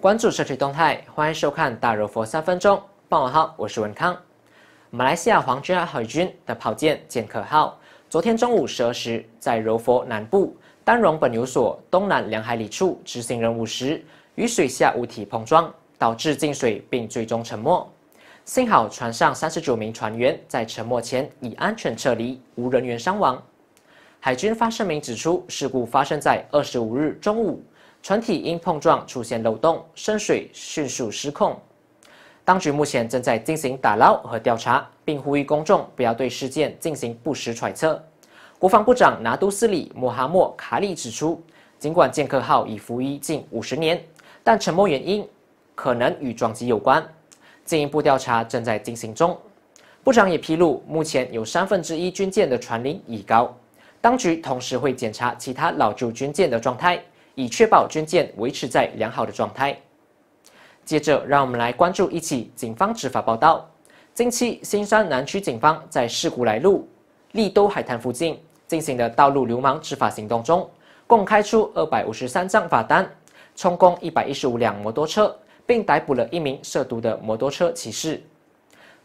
关注社区动态，欢迎收看《大柔佛三分钟》。傍晚好，我是文康。马来西亚皇家海军的炮舰“剑客号”昨天中午十二时，在柔佛南部丹绒本纽索东南两海里处执行任务时，与水下物体碰撞，导致进水并最终沉没。幸好船上三十九名船员在沉没前已安全撤离，无人员伤亡。海军发声明指出，事故发生在二十五日中午。船体因碰撞出现漏洞，深水迅速失控。当局目前正在进行打捞和调查，并呼吁公众不要对事件进行不实揣测。国防部长拿都斯里·穆哈默卡里指出，尽管剑客号已服役近五十年，但沉没原因可能与撞击有关。进一步调查正在进行中。部长也披露，目前有三分之一军舰的船龄已高，当局同时会检查其他老旧军舰的状态。以确保军舰维持在良好的状态。接着，让我们来关注一起警方执法报道。近期，新山南区警方在事故来路利都海滩附近进行的道路流氓执法行动中，共开出二百五十三张罚单，充公一百一十五辆摩托车，并逮捕了一名涉毒的摩托车骑士。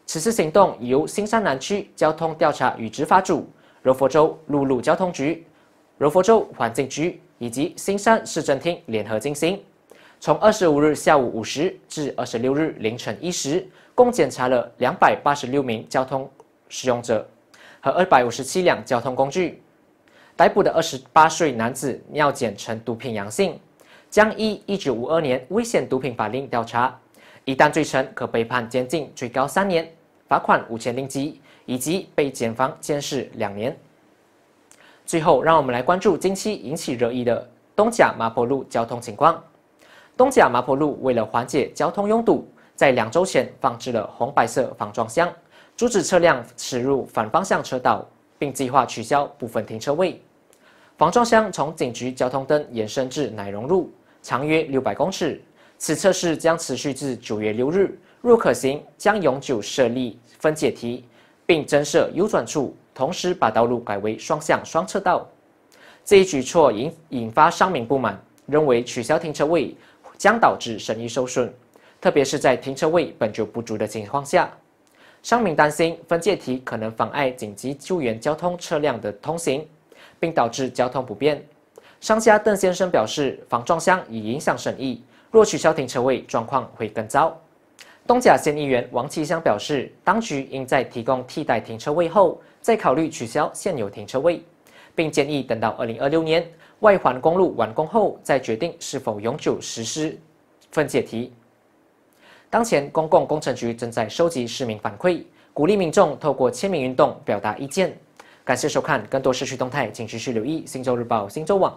此次行动由新山南区交通调查与执法组、柔佛州陆路交通局、柔佛州环境局。以及新山市政厅联合进行，从二十五日下午五时至二十六日凌晨一时，共检查了两百八十六名交通使用者和二百五十七辆交通工具。逮捕的二十八岁男子尿检呈毒品阳性，将依一九五二年危险毒品法令调查。一旦罪成，可被判监禁最高三年，罚款五千令吉，以及被检方监视两年。最后，让我们来关注近期引起热议的东甲麻坡路交通情况。东甲麻坡路为了缓解交通拥堵，在两周前放置了红白色防撞箱，阻止车辆驶入反方向车道，并计划取消部分停车位。防撞箱从警局交通灯延伸至奶荣路，长约六百公尺。此测试将持续至九月六日，若可行，将永久设立分解梯，并增设 U 转处。同时把道路改为双向双车道，这一举措引引发商民不满，认为取消停车位将导致生意受损，特别是在停车位本就不足的情况下，商民担心分界体可能妨碍紧急救援交通车辆的通行，并导致交通不便。商家邓先生表示，防撞箱已影响生意，若取消停车位，状况会更糟。东甲县议员王其香表示，当局应在提供替代停车位后，再考虑取消现有停车位，并建议等到二零二六年外环公路完工后再决定是否永久实施分解题。当前公共工程局正在收集市民反馈，鼓励民众透过签名运动表达意见。感谢收看，更多市区动态，请持续留意《新洲日报》新洲网。